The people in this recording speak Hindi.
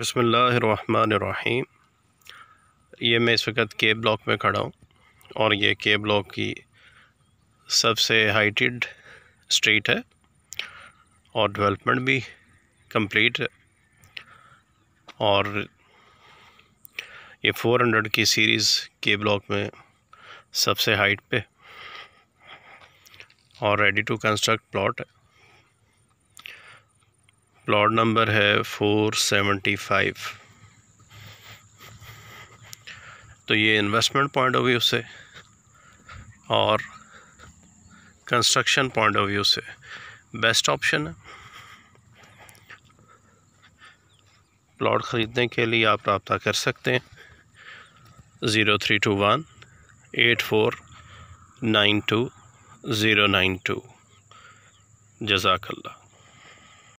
बसमीम ये मैं इस वक्त के ब्लॉक में खड़ा हूँ और ये के ब्लॉक की सबसे हाइटेड स्ट्रीट है और डेवलपमेंट भी कंप्लीट है और ये 400 की सीरीज़ के ब्लॉक में सबसे हाइट पे और रेडी टू कंस्ट्रक्ट प्लॉट है प्लॉट नंबर है फोर सेवेंटी फाइव तो ये इन्वेस्टमेंट पॉइंट ऑफ व्यू से और कंस्ट्रक्शन पॉइंट ऑफ व्यू से बेस्ट ऑप्शन है प्लॉट ख़रीदने के लिए आप रबता कर सकते हैं zero three two one eight four nine two zero nine two जजाकल्ला